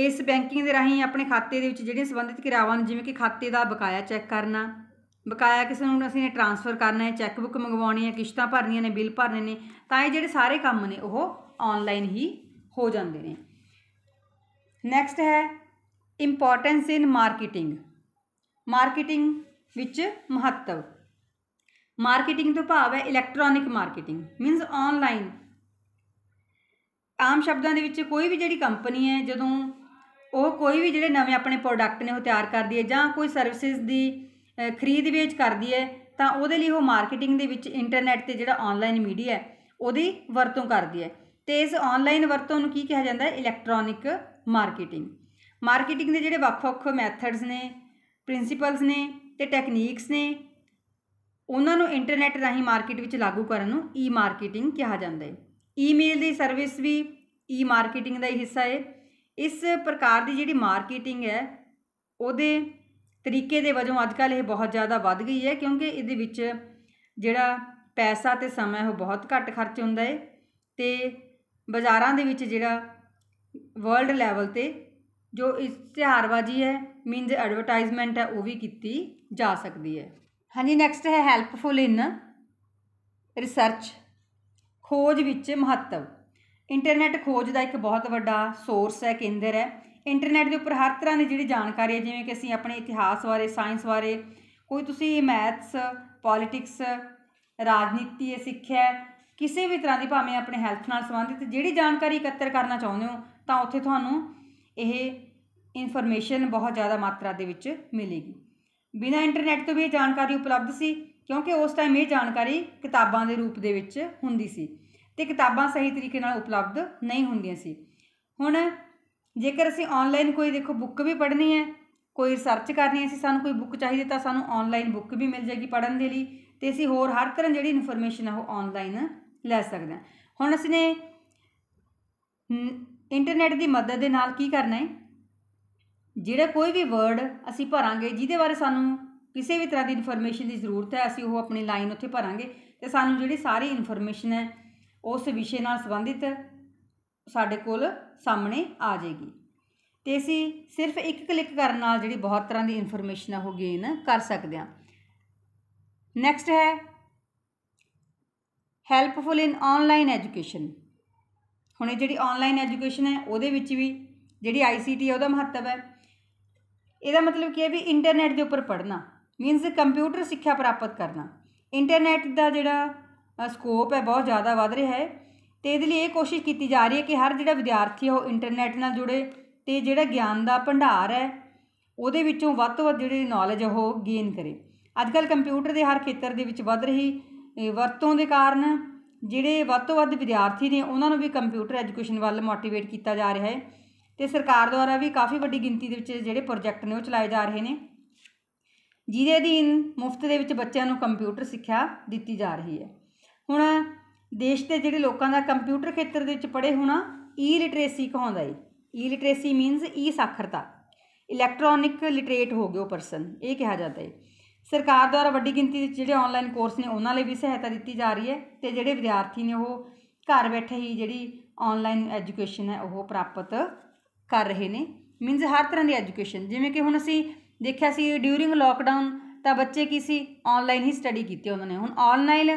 ਇਸ ਬੈਂਕਿੰਗ ਦੇ ਰਾਹੀਂ ਆਪਣੇ ਖਾਤੇ ਦੇ ਵਿੱਚ ਜਿਹੜੀਆਂ ਸੰਬੰਧਿਤ ਕਿਰਿਆਵਾਂ ਨੇ ਜਿਵੇਂ ਕਿ ਖਾਤੇ ਦਾ ਬਕਾਇਆ ਚੈੱਕ ਕਰਨਾ ਬਕਾਇਆ ਕਿਸੇ ਨੂੰ ਅਸੀਂ ਨੇ ਟ੍ਰਾਂਸਫਰ ਕਰਨਾ ਹੈ ਚੈੱਕ ਬੁੱਕ ਮੰਗਵਾਉਣੀ ਹੈ ਕਿਸ਼ਤਾਂ ਭਰਨੀਆਂ ਨੇ ਬਿੱਲ ਭਰਨੇ ਨੇ ਤਾਂ ਇਹ ਜਿਹੜੇ ਸਾਰੇ ਕੰਮ ਨੇ ਉਹ ਆਨਲਾਈਨ ਹੀ ਹੋ ਜਾਂਦੇ ਨੇ ਨੈਕਸਟ ਹੈ ਇੰਪੋਰਟੈਂਸ ਇਨ ਮਾਰਕੀਟਿੰਗ ਮਾਰਕੀਟਿੰਗ ਵਿੱਚ ਮਹੱਤਵ ਮਾਰਕੀਟਿੰਗ ਤੋਂ ਭਾਵ ਹੈ ਇਲੈਕਟ੍ਰੋਨਿਕ ਮਾਰਕੀਟਿੰਗ ਮੀਨਸ ਆਨਲਾਈਨ ਆਮ ਸ਼ਬਦਾਂ ਦੇ ਵਿੱਚ ਕੋਈ ਵੀ ਜਿਹੜੀ ਕੰਪਨੀ ਹੈ ਜਦੋਂ ਉਹ ਕੋਈ ਵੀ ਜਿਹੜੇ ਨਵੇਂ ਆਪਣੇ ਪ੍ਰੋਡਕਟ ਨੇ ਉਹ ਤਿਆਰ ਕਰਦੀ ਹੈ ਜਾਂ ਕੋਈ ਸਰਵਿਸਿਜ਼ ਦੀ ਖਰੀਦ ਵੇਚ ਕਰਦੀ ਹੈ ਤਾਂ ਉਹਦੇ ਲਈ ਉਹ ਮਾਰਕੀਟਿੰਗ ਦੇ ਵਿੱਚ ਇੰਟਰਨੈਟ ਤੇ ਜਿਹੜਾ ਆਨਲਾਈਨ ਮੀਡੀਆ ਹੈ ਉਹਦੀ ਵਰਤੋਂ ਕਰਦੀ ਹੈ ਤੇ ਇਸ ਆਨਲਾਈਨ ਵਰਤੋਂ ਨੂੰ ਕੀ ਕਿਹਾ ਜਾਂਦਾ ਹੈ ਇਲੈਕਟ੍ਰੋਨਿਕ ਮਾਰਕੀਟਿੰਗ ਮਾਰਕੀਟਿੰਗ ਦੇ ਜਿਹੜੇ ਵੱਖ-ਵੱਖ ਮੈਥਡਸ ਨੇ ਪ੍ਰਿੰਸੀਪਲਸ ਨੇ ਤੇ ਟੈਕਨੀਕਸ ਨੇ ਉਹਨਾਂ ਨੂੰ ਇੰਟਰਨੈਟ ਰਾਹੀਂ ਮਾਰਕੀਟ ਵਿੱਚ ਲਾਗੂ ਕਰਨ ਨੂੰ ਈ ਮਾਰਕੀਟਿੰਗ ਕਿਹਾ ਜਾਂਦਾ ਹੈ ਈਮੇਲ ਦੀ ਸਰਵਿਸ ਵੀ ਈ ਮਾਰਕੀਟਿੰਗ ਦਾ ਹੀ ਹਿੱਸਾ ਹੈ ਇਸ ਪ੍ਰਕਾਰ ਦੀ ਜਿਹੜੀ ਮਾਰਕੀਟਿੰਗ ਹੈ ਉਹਦੇ ਤਰੀਕੇ ਦੇ ਵਜੋਂ ਅੱਜ ਕੱਲ ਇਹ ਬਹੁਤ ਜ਼ਿਆਦਾ ਵੱਧ ਗਈ ਹੈ ਕਿਉਂਕਿ ਇਹਦੇ ਵਿੱਚ ਜਿਹੜਾ ਪੈਸਾ ਤੇ ਸਮਾਂ ਉਹ ਬਹੁਤ ਘੱਟ ਖਰਚ ਹੁੰਦਾ ਹੈ ਤੇ ਬਾਜ਼ਾਰਾਂ ਦੇ ਵਿੱਚ ਜਿਹੜਾ ਵਰਲਡ ਲੈਵਲ ਤੇ ਜੋ ਇਸ਼ਤਿਹਾਰਬਾਜ਼ੀ ਹੈ ਮੀਨਜ਼ ਐਡਵਰਟਾਈਜ਼ਮੈਂਟ ਹੈ ਉਹ ਵੀ ਕੀਤੀ ਜਾ ਸਕਦੀ ਹੈ ਹਾਂਜੀ ਨੈਕਸਟ ਹੈ ਹੈਲਪਫੁਲ ਇਨ ਰਿਸਰਚ ਖੋਜ ਵਿੱਚ ਮਹੱਤਵ ਇੰਟਰਨੈਟ ਖੋਜ ਦਾ ਇੱਕ ਬਹੁਤ ਵੱਡਾ ਸੋਰਸ ਹੈ ਕੇਂਦਰ ਹੈ ਇੰਟਰਨੈਟ ਦੇ ਉੱਪਰ ਹਰ ਤਰ੍ਹਾਂ ਦੀ ਜਿਹੜੀ ਜਾਣਕਾਰੀ ਹੈ ਜਿਵੇਂ ਕਿ ਅਸੀਂ ਆਪਣੇ ਇਤਿਹਾਸ ਬਾਰੇ ਸਾਇੰਸ ਬਾਰੇ ਕੋਈ ਤੁਸੀਂ ਮੈਥਸ ਪੋਲਿਟਿਕਸ ਰਾਜਨੀਤੀ ਇਹ ਸਿੱਖਿਆ ਕਿਸੇ ਵੀ ਤਰ੍ਹਾਂ ਦੀ ਭਾਵੇਂ ਆਪਣੇ ਹੈਲਥ ਨਾਲ ਸੰਬੰਧਿਤ ਜਿਹੜੀ ਜਾਣਕਾਰੀ ਇਕੱਤਰ ਕਰਨਾ ਚਾਹੁੰਦੇ ਹੋ ਤਾਂ ਉੱਥੇ ਤੁਹਾਨੂੰ ਇਹ ਇਨਫੋਰਮੇਸ਼ਨ ਬਹੁਤ ਜ਼ਿਆਦਾ ਮਾਤਰਾ ਦੇ ਵਿੱਚ ਮਿਲੇਗੀ ਬਿਨਾਂ ਇੰਟਰਨੈਟ ਤੋਂ ਵੀ ਇਹ ਜਾਣਕਾਰੀ ਉਪਲਬਧ ਸੀ ਕਿਉਂਕਿ ਉਸ ਟਾਈਮ ਇਹ ਜਾਣਕਾਰੀ ਕਿਤਾਬਾਂ ਦੇ ਰੂਪ ਦੇ ਵਿੱਚ ਹੁੰਦੀ ਸੀ ਤੇ ਕਿਤਾਬਾਂ ਸਹੀ ਤਰੀਕੇ ਨਾਲ ਉਪਲਬਧ ਨਹੀਂ ਹੁੰਦੀਆਂ ਸੀ ਹੁਣ ਜੇਕਰ ਅਸੀਂ ਆਨਲਾਈਨ ਕੋਈ ਦੇਖੋ ਬੁੱਕ ਵੀ ਪੜ੍ਹਨੀ ਹੈ ਕੋਈ ਰਿਸਰਚ ਕਰਨੀ ਹੈ ਅਸੀਂ ਸਾਨੂੰ ਕੋਈ ਬੁੱਕ ਚਾਹੀਦੀ ਤਾਂ ਸਾਨੂੰ ਆਨਲਾਈਨ ਬੁੱਕ ਵੀ ਮਿਲ ਜਾਏਗੀ ਪੜ੍ਹਨ ਦੇ ਲਈ ਤੇ ਅਸੀਂ ਹੋਰ ਹਰ ਤਰ੍ਹਾਂ ਜਿਹੜੀ ਇਨਫੋਰਮੇਸ਼ਨ ਆ ਉਹ ਆਨਲਾਈਨ ਲੈ ਸਕਦੇ ਹਾਂ ਹੁਣ ਅਸੀਂ ਨੇ ਇੰਟਰਨੈਟ ਦੀ ਮਦਦ ਦੇ ਨਾਲ ਕੀ ਕਰਨਾ ਹੈ ਜਿਹੜਾ ਕੋਈ ਵੀ ਵਰਡ ਅਸੀਂ ਭਰਾਂਗੇ ਜਿਹਦੇ ਬਾਰੇ ਸਾਨੂੰ ਕਿਸੇ ਵੀ ਤਰ੍ਹਾਂ ਦੀ ਇਨਫੋਰਮੇਸ਼ਨ ਦੀ ਜ਼ਰੂਰਤ ਹੈ ਅਸੀਂ ਉਹ ਆਪਣੀ ਲਾਈਨ ਉੱਥੇ ਭਰਾਂਗੇ ਤੇ ਸਾਨੂੰ ਜਿਹੜੀ ਸਾਰੀ ਇਨਫੋਰਮੇਸ਼ਨ ਹੈ ਉਸ ਵਿਸ਼ੇ ਨਾਲ ਸੰਬੰਧਿਤ ਸਾਡੇ ਕੋਲ ਸਾਹਮਣੇ ਆ ਜਾਏਗੀ ਤੇ ਅਸੀਂ ਸਿਰਫ ਇੱਕ ਕਲਿੱਕ ਕਰਨ ਨਾਲ ਜਿਹੜੀ ਬਹੁਤ ਤਰ੍ਹਾਂ ਦੀ ਇਨਫੋਰਮੇਸ਼ਨ ਆ ਉਹ ਗੇਨ ਕਰ ਸਕਦੇ ਹਾਂ ਨੈਕਸਟ ਹੈ ਹੈਲਪਫੁਲ ਇਨ ਆਨਲਾਈਨ ਐਜੂਕੇਸ਼ਨ ਹੁਣ ਇਹ ਜਿਹੜੀ ਆਨਲਾਈਨ ਐਜੂਕੇਸ਼ਨ ਹੈ ਉਹਦੇ ਵਿੱਚ ਵੀ ਜਿਹੜੀ ਆਈਸੀਟੀ ਹੈ ਉਹਦਾ ਮਹੱਤਵ ਹੈ ਇਹਦਾ ਮਤਲਬ ਕੀ ਹੈ ਵੀ ਇੰਟਰਨੈਟ ਦੇ ਉੱਪਰ ਪੜਨਾ ਮੀਨਸ ਕੰਪਿਊਟਰ ਸਿੱਖਿਆ ਪ੍ਰਾਪਤ ਕਰਨਾ ਇੰਟਰਨੈਟ ਦਾ ਜਿਹੜਾ ਸਕੋਪ ਹੈ ਬਹੁਤ ਜ਼ਿਆਦਾ ਵੱਧ ਰਿਹਾ ਹੈ ਤੇ ਇਹਦੇ ਲਈ ਇਹ ਕੋਸ਼ਿਸ਼ ਕੀਤੀ ਜਾ ਰਹੀ ਹੈ ਕਿ ਹਰ ਜਿਹੜਾ ਵਿਦਿਆਰਥੀ ਹੈ ਉਹ ਇੰਟਰਨੈਟ ਨਾਲ ਜੁੜੇ ਤੇ ਜਿਹੜਾ ਗਿਆਨ ਦਾ ਭੰਡਾਰ ਹੈ ਉਹਦੇ ਵਿੱਚੋਂ ਵੱਧ ਤੋਂ ਵੱਧ ਜਿਹੜੀ ਨੌਲੇਜ ਉਹ ਗੇਨ ਕਰੇ ਅੱਜ ਕੱਲ ਕੰਪਿਊਟਰ ਦੇ ਹਰ ਖੇਤਰ ਦੇ ਵਿੱਚ ਵੱਧ ਰਹੀ ਵਰਤੋਂ ਦੇ ਕਾਰਨ ਜਿਹੜੇ ਵੱਧ ਤੋਂ ਵੱਧ ਵਿਦਿਆਰਥੀ ਨੇ ਉਹਨਾਂ ਨੂੰ ਵੀ ਕੰਪਿਊਟਰ ਐਜੂਕੇਸ਼ਨ ਵੱਲ ਮੋਟੀਵੇਟ ਕੀਤਾ ਜਾ ਰਿਹਾ ਹੈ ਤੇ ਸਰਕਾਰ ਦੁਆਰਾ ਵੀ ਕਾਫੀ ਵੱਡੀ ਗਿਣਤੀ ਦੇ ਵਿੱਚ ਜਿਹੜੇ ਪ੍ਰੋਜੈਕਟ ਨੇ ਉਹ ਚਲਾਏ ਜਾ ਰਹੇ ਨੇ ਜਿਹਦੇ ਅਧੀਨ ਮੁਫਤ ਦੇ ਵਿੱਚ ਬੱਚਿਆਂ ਨੂੰ ਕੰਪਿਊਟਰ ਸਿੱਖਿਆ ਦਿੱਤੀ ਜਾ ਰਹੀ ਹੈ ਹੁਣ ਦੇਸ਼ ਦੇ ਜਿਹੜੇ ਲੋਕਾਂ ਦਾ ਕੰਪਿਊਟਰ ਖੇਤਰ ਦੇ ਵਿੱਚ ਪੜੇ ਹੋਣਾ ਈ ਲਿਟਰੇਸੀ ਕਹਾਉਂਦਾ ਹੈ ਈ ਲਿਟਰੇਸੀ ਮੀਨਸ ਈ ਸਾਖਰਤਾ ਇਲੈਕਟ੍ਰੋਨਿਕ ਲਿਟਰੇਟ ਹੋ ਗਿਓ ਉਹ ਪਰਸਨ ਇਹ ਕਿਹਾ ਜਾਂਦਾ ਹੈ ਸਰਕਾਰ ਦੁਆਰਾ ਵੱਡੀ ਗਿਣਤੀ ਵਿੱਚ ਜਿਹੜੇ ਆਨਲਾਈਨ ਕੋਰਸ ਨੇ ਉਹਨਾਂ ਲਈ ਵੀ ਸਹਾਇਤਾ ਦਿੱਤੀ ਜਾ ਰਹੀ ਹੈ ਤੇ ਜਿਹੜੇ ਵਿਦਿਆਰਥੀ ਨੇ ਉਹ ਘਰ ਬੈਠੇ ਹੀ ਜਿਹੜੀ ਆਨਲਾਈਨ ਐਜੂਕੇਸ਼ਨ ਹੈ ਉਹ ਪ੍ਰਾਪਤ ਕਰ ਰਹੇ ਨੇ ਮੀਨਸ ਹਰ ਤਰ੍ਹਾਂ ਦੀ ਐਜੂਕੇਸ਼ਨ ਜਿਵੇਂ ਕਿ ਹੁਣ ਅਸੀਂ ਦੇਖਿਆ ਸੀ ਡਿਊਰਿੰਗ ਲੋਕਡਾਊਨ ਤਾਂ ਬੱਚੇ ਕੀ ਸੀ ਆਨਲਾਈਨ ਹੀ ਸਟੱਡੀ ਕੀਤੀ ਉਹਨਾਂ ਨੇ ਹੁਣ ਆਨਲਾਈਨ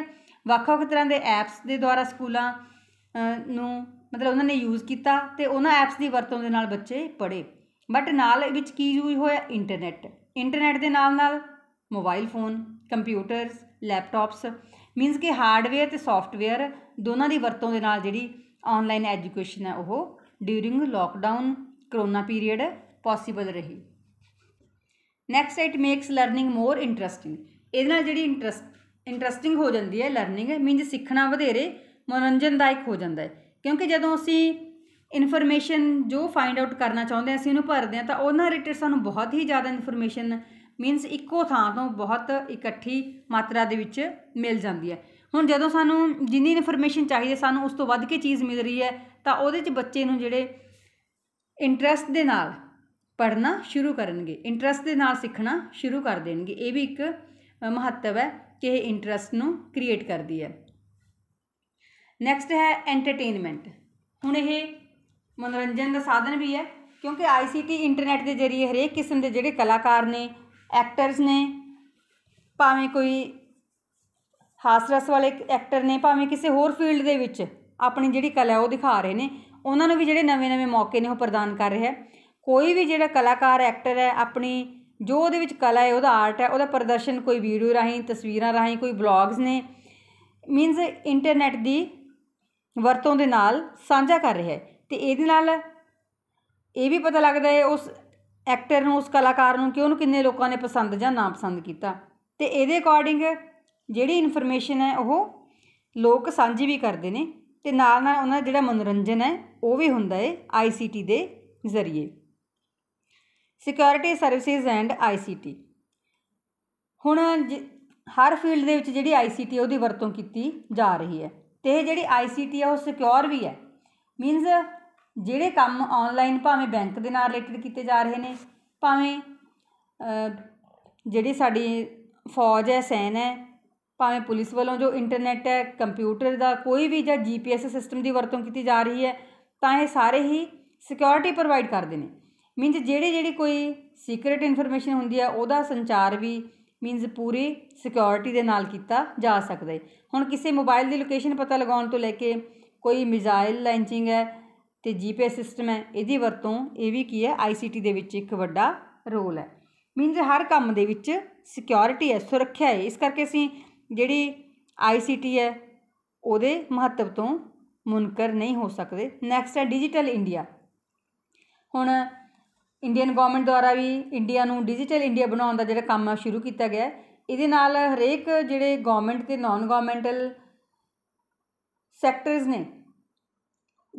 ਵੱਖ-ਵੱਖ ਤਰ੍ਹਾਂ ਦੇ ਐਪਸ ਦੇ ਦੁਆਰਾ ਸਕੂਲਾਂ ਨੂੰ ਮਤਲਬ ਉਹਨਾਂ ਨੇ ਯੂਜ਼ ਕੀਤਾ ਤੇ ਉਹਨਾਂ ਐਪਸ ਦੀ ਵਰਤੋਂ ਦੇ ਨਾਲ ਬੱਚੇ ਪੜ੍ਹੇ ਬਟ ਨਾਲ ਵਿੱਚ ਕੀ ਯੂਜ਼ ਹੋਇਆ ਇੰਟਰਨੈਟ ਇੰਟਰਨੈਟ ਦੇ ਨਾਲ ਨਾਲ mobile phone computers laptops means ਕਿ ਹਾਰਡਵੇਅਰ ਤੇ ਸੌਫਟਵੇਅਰ ਦੋਨਾਂ ਦੀ ਵਰਤੋਂ ਦੇ ਨਾਲ ਜਿਹੜੀ ਆਨਲਾਈਨ ਐਜੂਕੇਸ਼ਨ ਹੈ ਉਹ during lockdown corona period possible ਰਹੀ next it makes learning more interesting ਇਹਦੇ ਨਾਲ ਜਿਹੜੀ ਇੰਟਰਸਟ ਇੰਟਰਸਟਿੰਗ ਹੋ ਜਾਂਦੀ ਹੈ ਲਰਨਿੰਗ ਮੀਨਸ ਸਿੱਖਣਾ ਵਧੇਰੇ ਮਨੋਰੰਜਨਦਾਇਕ ਹੋ ਜਾਂਦਾ ਹੈ ਕਿਉਂਕਿ ਜਦੋਂ ਅਸੀਂ ਇਨਫੋਰਮੇਸ਼ਨ ਜੋ ਫਾਈਂਡ ਆਊਟ ਕਰਨਾ ਚਾਹੁੰਦੇ ਹਾਂ ਅਸੀਂ ਉਹਨੂੰ ਭਰਦੇ ਹਾਂ ਤਾਂ ਉਹਨਾਂ ਰਿਲੇਟਡ ਸਾਨੂੰ ਬਹੁਤ ਹੀ ਜ਼ਿਆਦਾ ਇਨਫੋਰਮੇਸ਼ਨ ਮੀਨਸ ਇੱਕੋ ਥਾਂ ਤੋਂ ਬਹੁਤ ਇਕੱਠੀ ਮਾਤਰਾ ਦੇ ਵਿੱਚ ਮਿਲ ਜਾਂਦੀ ਹੈ ਹੁਣ ਜਦੋਂ ਸਾਨੂੰ ਜਿੰਨੀ ਇਨਫੋਰਮੇਸ਼ਨ ਚਾਹੀਦੀ ਸਾਨੂੰ ਉਸ ਤੋਂ ਵੱਧ ਕੇ ਚੀਜ਼ ਮਿਲ ਰਹੀ ਹੈ ਤਾਂ ਉਹਦੇ 'ਚ ਬੱਚੇ ਨੂੰ ਜਿਹੜੇ ਇੰਟਰਸਟ ਦੇ ਨਾਲ ਪੜਨਾ ਸ਼ੁਰੂ ਕਰਨਗੇ ਇੰਟਰਸਟ ਦੇ ਨਾਲ ਸਿੱਖਣਾ ਸ਼ੁਰੂ ਕਰ ਦੇਣਗੇ ਇਹ ਵੀ ਇੱਕ ਮਹੱਤਵ ਹੈ ਕਿ ਇਹ ਇੰਟਰਸਟ ਨੂੰ ਕ੍ਰੀਏਟ ਕਰਦੀ ਹੈ ਨੈਕਸਟ ਹੈ ਐਂਟਰਟੇਨਮੈਂਟ ਹੁਣ ਇਹ ਮਨੋਰੰਜਨ ਦਾ ਸਾਧਨ ਵੀ ਹੈ ਕਿਉਂਕਿ ਆਈਸੀਟੀ ਇੰਟਰਨੈਟ ਦੇ ਜ਼ਰੀਏ ਹਰੇਕ ਕਿਸਮ ਦੇ ਜਿਹੜੇ ਕਲਾਕਾਰ ਨੇ ਐਕਟਰਸ ਨੇ ਭਾਵੇਂ ਕੋਈ ਹਾਸਰਸ ਵਾਲੇ ਐਕਟਰ ਨੇ ਭਾਵੇਂ ਕਿਸੇ ਹੋਰ ਫੀਲਡ ਦੇ ਵਿੱਚ ਆਪਣੀ ਜਿਹੜੀ ਕਲਾ ਉਹ ਦਿਖਾ ਰਹੇ ਨੇ ਉਹਨਾਂ ਨੂੰ ਵੀ ਜਿਹੜੇ ਨਵੇਂ-ਨਵੇਂ ਮੌਕੇ ਨੇ ਉਹ ਪ੍ਰਦਾਨ ਕਰ ਰਿਹਾ ਕੋਈ ਵੀ ਜਿਹੜਾ ਕਲਾਕਾਰ ਐਕਟਰ ਹੈ ਆਪਣੀ ਜੋ ਉਹਦੇ ਵਿੱਚ ਕਲਾ ਹੈ ਉਹਦਾ ਆਰਟ ਹੈ ਉਹਦਾ ਪ੍ਰਦਰਸ਼ਨ ਕੋਈ ਵੀਡੀਓ ਰਾਹੀਂ ਤਸਵੀਰਾਂ ਰਾਹੀਂ ਕੋਈ ਬਲੌਗਸ ਨੇ ਮੀਨਸ ਇੰਟਰਨੈਟ ਦੀ ਵਰਤੋਂ ਦੇ ਨਾਲ ਸਾਂਝਾ ਕਰ ਰਿਹਾ ਹੈ ਤੇ ਇਹਦੇ ਨਾਲ ਇਹ ਵੀ ਪਤਾ ਲੱਗਦਾ ਹੈ ਉਸ ਐਕਟਰ ਨੂੰ ਉਸ ਕਲਾਕਾਰ ਨੂੰ ਕਿ ਉਹਨੂੰ ਕਿੰਨੇ ਲੋਕਾਂ ਨੇ ਪਸੰਦ ਜਾਂ ਨਾ ਪਸੰਦ ਕੀਤਾ ਤੇ ਇਹਦੇ ਅਕੋਰਡਿੰਗ ਜਿਹੜੀ ਇਨਫੋਰਮੇਸ਼ਨ ਹੈ ਉਹ ਲੋਕ ਸਾਂਝੀ ਵੀ ਕਰਦੇ ਨੇ ਤੇ ਨਾਲ ਨਾਲ ਉਹਨਾਂ ਦਾ ਜਿਹੜਾ ਮਨੋਰੰਜਨ ਹੈ ਉਹ ਵੀ ਹੁੰਦਾ ਹੈ ਆਈਸੀਟੀ ਦੇ ਜ਼ਰੀਏ ਸਿਕਿਉਰਿਟੀ ਸਰਵਿਸਿਜ਼ ਐਂਡ ਆਈਸੀਟੀ ਹੁਣ ਹਰ ਫੀਲਡ ਦੇ ਵਿੱਚ ਜਿਹੜੀ ਆਈਸੀਟੀ ਉਹਦੀ ਵਰਤੋਂ ਕੀਤੀ ਜਾ ਰਹੀ ਹੈ ਤੇ ਇਹ ਜਿਹੜੀ ਆਈਸੀਟੀ ਹੈ ਉਹ ਸਿਕਿਉਰ ਵੀ ਹੈ ਮੀਨਸ ਜਿਹੜੇ ਕੰਮ ਆਨਲਾਈਨ ਭਾਵੇਂ ਬੈਂਕ ਦੇ ਨਾਲ ਰਿਲੇਟਡ ਕੀਤੇ ਜਾ ਰਹੇ ਨੇ ਭਾਵੇਂ ਜਿਹੜੀ ਸਾਡੀ ਫੌਜ ਹੈ ਸੈਨ ਹੈ ਭਾਵੇਂ ਪੁਲਿਸ ਵੱਲੋਂ ਜੋ ਇੰਟਰਨੈਟ ਹੈ ਕੰਪਿਊਟਰ ਦਾ ਕੋਈ ਵੀ ਜਾਂ ਜੀਪੀਐਸ ਸਿਸਟਮ ਦੀ ਵਰਤੋਂ ਕੀਤੀ ਜਾ ਰਹੀ ਹੈ ਤਾਂ ਇਹ ਸਾਰੇ ਹੀ ਸਿਕਿਉਰਿਟੀ ਪ੍ਰੋਵਾਈਡ ਕਰਦੇ ਨੇ ਮੀਨਸ ਜਿਹੜੀ ਜਿਹੜੀ ਕੋਈ ਸੀਕ੍ਰੀਟ ਇਨਫੋਰਮੇਸ਼ਨ ਹੁੰਦੀ ਹੈ ਉਹਦਾ ਸੰਚਾਰ ਵੀ ਮੀਨਸ ਪੂਰੀ ਸਿਕਿਉਰਿਟੀ ਦੇ ਨਾਲ ਕੀਤਾ ਜਾ ਸਕਦਾ ਹੈ ਹੁਣ ਕਿਸੇ ਮੋਬਾਈਲ ਦੀ ਲੋਕੇਸ਼ਨ ਪਤਾ ਲਗਾਉਣ ਤੋਂ ਲੈ ਕੇ ਕੋਈ ਮਿਜ਼ਾਈਲ ਲਾਂਚਿੰਗ ਹੈ ਤੇ ਜੀਪੀਐਸ ਸਿਸਟਮ ਹੈ ਇਹਦੀ ਵਰਤੋਂ ਇਹ ਵੀ ਕੀ ਹੈ ਆਈਸੀਟੀ ਦੇ ਵਿੱਚ ਇੱਕ ਵੱਡਾ ਰੋਲ ਹੈ ਮੀਨਸ ਹਰ ਕੰਮ ਦੇ ਵਿੱਚ ਸਿਕਿਉਰਿਟੀ ਹੈ ਸੁਰੱਖਿਆ ਹੈ ਇਸ ਕਰਕੇ ਅਸੀਂ ਜਿਹੜੀ ਆਈਸੀਟੀ ਹੈ ਉਹਦੇ ਮਹੱਤਵ ਤੋਂ ਮੁਨਕਰ ਨਹੀਂ ਹੋ ਸਕਦੇ ਨੈਕਸਟ ਹੈ ਡਿਜੀਟਲ ਇੰਡੀਆ ਹੁਣ ਇੰਡੀਅਨ ਗਵਰਨਮੈਂਟ ਦੁਆਰਾ ਵੀ ਇੰਡੀਆ ਨੂੰ ਡਿਜੀਟਲ ਇੰਡੀਆ ਬਣਾਉਣ ਦਾ ਜਿਹੜਾ ਕੰਮ ਸ਼ੁਰੂ ਕੀਤਾ ਗਿਆ ਇਹਦੇ ਨਾਲ ਹਰੇਕ ਜਿਹੜੇ ਗਵਰਨਮੈਂਟ ਤੇ ਨਾਨ ਗਵਰਨਮੈਂਟਲ ਸੈਕਟਰਸ ਨੇ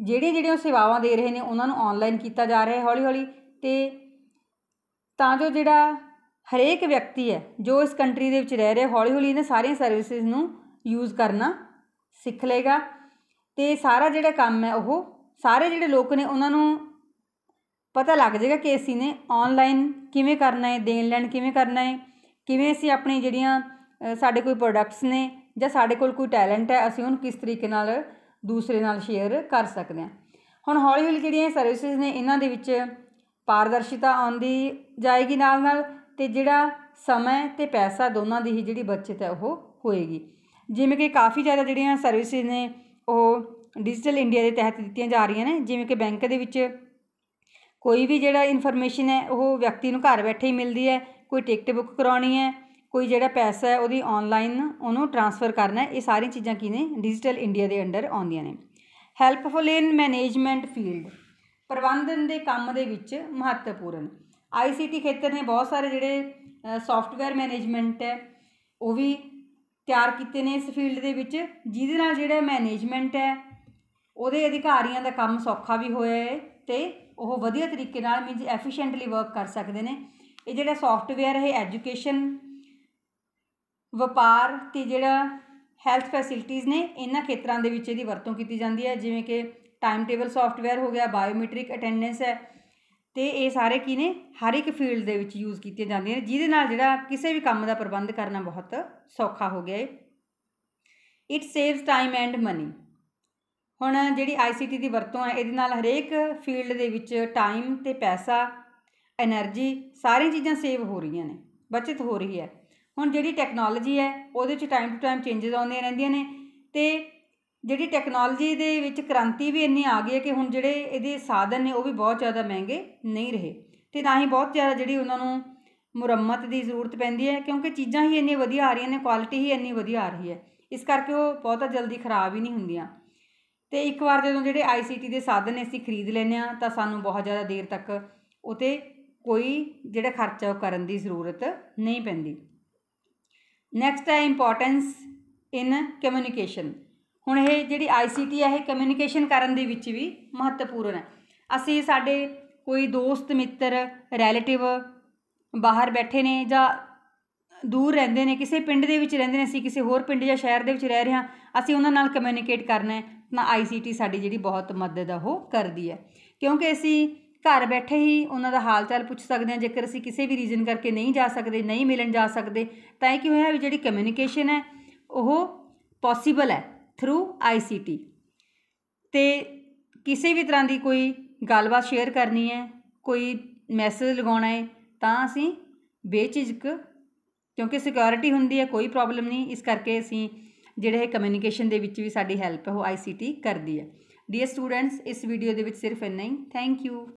ਜਿਹੜੇ ਜਿਹੜੇ ਉਹ ਸੇਵਾਵਾਂ ਦੇ ਰਹੇ ਨੇ ਉਹਨਾਂ ਨੂੰ ਆਨਲਾਈਨ ਕੀਤਾ ਜਾ ਰਿਹਾ ਹੈ ਹੌਲੀ ਹੌਲੀ ਤੇ ਤਾਂ ਜੋ ਜਿਹੜਾ ਹਰੇਕ ਵਿਅਕਤੀ ਹੈ ਜੋ ਇਸ ਕੰਟਰੀ ਦੇ ਵਿੱਚ ਰਹਿ ਰਿਹਾ ਹੌਲੀ ਹੌਲੀ ਇਹਨਾਂ ਸਾਰੀਆਂ ਸਰਵਿਸਿਜ਼ ਨੂੰ ਯੂਜ਼ ਕਰਨਾ ਸਿੱਖ ਲੇਗਾ ਤੇ ਸਾਰਾ ਜਿਹੜਾ ਕੰਮ ਹੈ ਉਹ ਸਾਰੇ ਜਿਹੜੇ ਲੋਕ ਨੇ ਉਹਨਾਂ ਨੂੰ ਪਤਾ ਲੱਗ ਜਾਏਗਾ ਕਿ ਅਸੀਂ ਨੇ ਆਨਲਾਈਨ ਕਿਵੇਂ ਕਰਨਾ ਹੈ ਦੇਣ ਲੈਣ ਕਿਵੇਂ ਕਰਨਾ ਹੈ ਕਿਵੇਂ ਅਸੀਂ ਆਪਣੀ ਜਿਹੜੀਆਂ ਸਾਡੇ ਕੋਈ ਪ੍ਰੋਡਕਟਸ ਨੇ ਜਾਂ ਸਾਡੇ ਕੋਲ ਕੋਈ ਟੈਲੈਂਟ ਹੈ ਅਸੀਂ ਉਹਨੂੰ ਕਿਸ ਤਰੀਕੇ ਨਾਲ ਦੂਸਰੇ ਨਾਲ ਸ਼ੇਅਰ ਕਰ ਸਕਦੇ ਹਾਂ ਹੁਣ ਹੌਲੀ ਹੌਲੀ ਜਿਹੜੀਆਂ ਸਰਵਿਸਿਜ਼ ਨੇ ਇਹਨਾਂ ਦੇ ਵਿੱਚ ਪਾਰਦਰਸ਼ਿਤਾ ਆਉਂਦੀ ਜਾਏਗੀ ਨਾਲ ਨਾਲ ਤੇ ਜਿਹੜਾ ਸਮਾਂ ਤੇ ਪੈਸਾ ਦੋਨਾਂ ਦੀ ਹੀ ਜਿਹੜੀ ਬਚਤ ਹੈ ਉਹ ਹੋਏਗੀ ਜਿਵੇਂ ਕਿ ਕਾਫੀ ਜ਼ਿਆਦਾ ਜਿਹੜੀਆਂ ਸਰਵਿਸਿਜ਼ ਨੇ ਉਹ ਡਿਜੀਟਲ ਇੰਡੀਆ ਦੇ ਤਹਿਤ ਦਿੱਤੀਆਂ ਜਾ ਰਹੀਆਂ ਨੇ ਜਿਵੇਂ ਕਿ ਬੈਂਕ ਦੇ ਵਿੱਚ ਕੋਈ ਵੀ ਜਿਹੜਾ ਇਨਫੋਰਮੇਸ਼ਨ ਹੈ ਉਹ ਵਿਅਕਤੀ ਨੂੰ ਘਰ ਬੈਠੇ ਹੀ ਮਿਲਦੀ ਹੈ ਕੋਈ ਟਿਕਟ ਬੁੱਕ ਕਰਾਉਣੀ ਹੈ ਕੋਈ ਜਿਹੜਾ ਪੈਸਾ ਹੈ ਉਹਦੀ ਆਨਲਾਈਨ ਉਹਨੂੰ ਟ੍ਰਾਂਸਫਰ ਕਰਨਾ ਹੈ ਇਹ ਸਾਰੀਆਂ ਚੀਜ਼ਾਂ ਕੀ ਨੇ ਡਿਜੀਟਲ ਇੰਡੀਆ ਦੇ ਅੰਡਰ ਆਉਂਦੀਆਂ ਨੇ ਹੈਲਪਫੁਲ ਇਨ ਮੈਨੇਜਮੈਂਟ ਫੀਲਡ ਪ੍ਰਬੰਧਨ ਦੇ ਕੰਮ ਦੇ ਵਿੱਚ ਮਹੱਤਵਪੂਰਨ ਆਈਸੀਟੀ ਖੇਤਰ ਨੇ ਬਹੁਤ ਸਾਰੇ ਜਿਹੜੇ ਸੌਫਟਵੇਅਰ ਮੈਨੇਜਮੈਂਟ ਹੈ ਉਹ ਵੀ ਤਿਆਰ ਕੀਤੇ ਨੇ ਇਸ ਫੀਲਡ ਦੇ ਵਿੱਚ ਜਿਹਦੇ ਨਾਲ ਜਿਹੜਾ ਮੈਨੇਜਮੈਂਟ ਹੈ ਉਹਦੇ ਅਧਿਕਾਰੀਆਂ ਦਾ ਕੰਮ ਸੌਖਾ ਵੀ ਹੋਇਆ ਹੈ ਤੇ ਉਹ ਵਧੀਆ ਤਰੀਕੇ ਨਾਲ ਮੀਨਸ ਐਫੀਸ਼ੀਐਂਟਲੀ ਵਰਕ ਕਰ ਸਕਦੇ ਨੇ ਇਹ ਜਿਹੜਾ ਸੌਫਟਵੇਅਰ ਹੈ ਐਜੂਕੇਸ਼ਨ ਵਪਾਰ ਤੇ ਜਿਹੜਾ ਹੈਲਥ ਫੈਸਿਲਿਟੀਆਂ ਨੇ ਇਹਨਾਂ ਖੇਤਰਾਂ ਦੇ ਵਿੱਚ ਇਹਦੀ ਵਰਤੋਂ ਕੀਤੀ ਜਾਂਦੀ ਹੈ ਜਿਵੇਂ ਕਿ ਟਾਈਮ ਟੇਬਲ ਸੌਫਟਵੇਅਰ ਹੋ ਗਿਆ ਬਾਇਓਮੈਟ੍ਰਿਕ ਅਟੈਂਡੈਂਸ ਹੈ ਤੇ ਇਹ ਸਾਰੇ ਕੀ ਨੇ ਹਰ ਇੱਕ ਫੀਲਡ ਦੇ ਵਿੱਚ ਯੂਜ਼ ਕੀਤੇ ਜਾਂਦੇ ਨੇ ਜਿਹਦੇ ਨਾਲ ਜਿਹੜਾ ਕਿਸੇ ਵੀ ਕੰਮ ਦਾ ਪ੍ਰਬੰਧ ਕਰਨਾ ਬਹੁਤ ਸੌਖਾ ਹੋ ਗਿਆ ਏ it saves time and money ਹੁਣ ਜਿਹੜੀ ਆਈਸੀਟੀ ਦੀ ਵਰਤੋਂ ਹੈ ਇਹਦੇ ਨਾਲ ਹਰੇਕ ਫੀਲਡ ਦੇ ਵਿੱਚ ਟਾਈਮ ਤੇ ਪੈਸਾ એનર્ਜੀ ਸਾਰੀਆਂ ਚੀਜ਼ਾਂ ਸੇਵ ਹੋ ਰਹੀਆਂ ਨੇ ਬਚਤ ਹੋ ਰਹੀ ਹੈ ਹੁਣ ਜਿਹੜੀ ਟੈਕਨੋਲੋਜੀ ਹੈ ਉਹਦੇ ਵਿੱਚ ਟਾਈਮ ਟੂ ਟਾਈਮ ਚੇਂਜਸ ਆਉਂਦੇ ਰਹਿੰਦੀਆਂ ਨੇ ਤੇ ਜਿਹੜੀ ਟੈਕਨੋਲੋਜੀ ਦੇ ਵਿੱਚ ਕ੍ਰਾਂਤੀ ਵੀ ਇੰਨੀ ਆ ਗਈ ਹੈ ਕਿ ਹੁਣ ਜਿਹੜੇ ਇਹਦੇ ਸਾਧਨ ਨੇ ਉਹ ਵੀ ਬਹੁਤ ਜ਼ਿਆਦਾ ਮਹਿੰਗੇ ਨਹੀਂ ਰਹੇ ਤੇ ਨਾ ਹੀ ਬਹੁਤ ਜ਼ਿਆਦਾ ਜਿਹੜੀ ਉਹਨਾਂ ਨੂੰ ਮੁਰੰਮਤ ਦੀ ਜ਼ਰੂਰਤ ਪੈਂਦੀ ਹੈ ਕਿਉਂਕਿ ਚੀਜ਼ਾਂ ਹੀ ਇੰਨੀ ਵਧੀਆ ਆ ਰਹੀਆਂ ਨੇ ਕੁਆਲਿਟੀ ਹੀ ਇੰਨੀ ਵਧੀਆ ਆ ਰਹੀ ਹੈ ਇਸ ਕਰਕੇ ਉਹ ਬਹੁਤਾ ਜਲਦੀ ਖਰਾਬ ਹੀ ਨਹੀਂ ਹੁੰਦੀਆਂ ਤੇ ਇੱਕ ਵਾਰ ਜਦੋਂ ਜਿਹੜੇ ਆਈਸੀਟੀ ਦੇ ਸਾਧਨ ਨੇ ਅਸੀਂ ਖਰੀਦ ਲੈਨੇ ਆ ਤਾਂ ਸਾਨੂੰ ਬਹੁਤ ਜ਼ਿਆਦਾ ਦੇਰ ਤੱਕ ਉਤੇ ਕੋਈ ਜਿਹੜਾ ਖਰਚਾ ਉਹ ਕਰਨ ਦੀ ਜ਼ਰੂਰਤ ਨਹੀਂ ਪੈਂਦੀ ਨੈਕਸਟ ਹੈ ਇੰਪੋਰਟੈਂਸ ਇਨ ਕਮਿਊਨੀਕੇਸ਼ਨ ਹੁਣ ਇਹ ਜਿਹੜੀ ਆਈਸੀਟੀ ਹੈ ਇਹ ਕਮਿਊਨੀਕੇਸ਼ਨ ਕਰਨ ਦੇ ਵਿੱਚ ਵੀ ਮਹੱਤਵਪੂਰਨ ਹੈ ਅਸੀਂ ਸਾਡੇ ਕੋਈ ਦੋਸਤ ਮਿੱਤਰ ਰਿਲੇਟਿਵ ਬਾਹਰ ਬੈਠੇ ਨੇ ਜਾਂ ਦੂਰ ਰਹਿੰਦੇ ਨੇ ਕਿਸੇ ਪਿੰਡ ਦੇ ਵਿੱਚ ਰਹਿੰਦੇ ਨੇ ਅਸੀਂ ਕਿਸੇ ਹੋਰ ਪਿੰਡ ਜਾਂ ਸ਼ਹਿਰ ਦੇ ਵਿੱਚ ਰਹਿ ਰਹੇ ਹਾਂ ਅਸੀਂ ਉਹਨਾਂ ਨਾਲ ਕਮਿਊਨੀਕੇਟ ਕਰਨਾ ਹੈ ਤਾਂ ਆਈਸੀਟੀ ਸਾਡੀ ਜਿਹੜੀ ਬਹੁਤ ਮਦਦ ਉਹ ਕਰਦੀ ਹੈ ਕਿਉਂਕਿ ਅਸੀਂ ਘਰ ਬੈਠੇ ਹੀ ਉਹਨਾਂ ਦਾ ਹਾਲ ਚਾਲ ਪੁੱਛ ਸਕਦੇ ਹਾਂ ਜੇਕਰ ਅਸੀਂ ਕਿਸੇ ਵੀ ਰੀਜ਼ਨ ਕਰਕੇ ਨਹੀਂ ਜਾ ਸਕਦੇ ਨਹੀਂ ਮਿਲਣ ਜਾ ਸਕਦੇ ਤਾਂ ਇਹ ਕੀ ਹੋਇਆ ਵੀ ਜਿਹੜੀ ਕਮਿਊਨੀਕੇਸ਼ਨ ਹੈ ਉਹ ਪੋਸੀਬਲ ਹੈ ਥਰੂ ਆਈਸੀਟੀ ਤੇ ਕਿਸੇ ਵੀ ਤਰ੍ਹਾਂ ਦੀ ਕੋਈ ਗੱਲਬਾਤ ਸ਼ੇਅਰ ਕਰਨੀ ਹੈ ਕੋਈ ਮੈਸੇਜ ਲਗਾਉਣਾ ਹੈ ਤਾਂ ਅਸੀਂ ਬੇਝਿਜਕ ਕਿਉਂਕਿ ਸਿਕਿਉਰਿਟੀ ਹੁੰਦੀ ਹੈ ਕੋਈ ਪ੍ਰੋਬਲਮ ਨਹੀਂ ਇਸ ਕਰਕੇ ਅਸੀਂ ਜਿਹੜੇ ਇਹ ਕਮਿਊਨੀਕੇਸ਼ਨ ਦੇ ਵਿੱਚ ਵੀ ਸਾਡੀ ਹੈਲਪ ਉਹ ਆਈਸੀਟੀ ਕਰਦੀ ਹੈ ਡੀਅਰ ਸਟੂਡੈਂਟਸ ਇਸ ਵੀਡੀਓ ਦੇ ਵਿੱਚ ਸਿਰਫ ਇੰਨਾ ਹੀ ਥੈਂਕ ਯੂ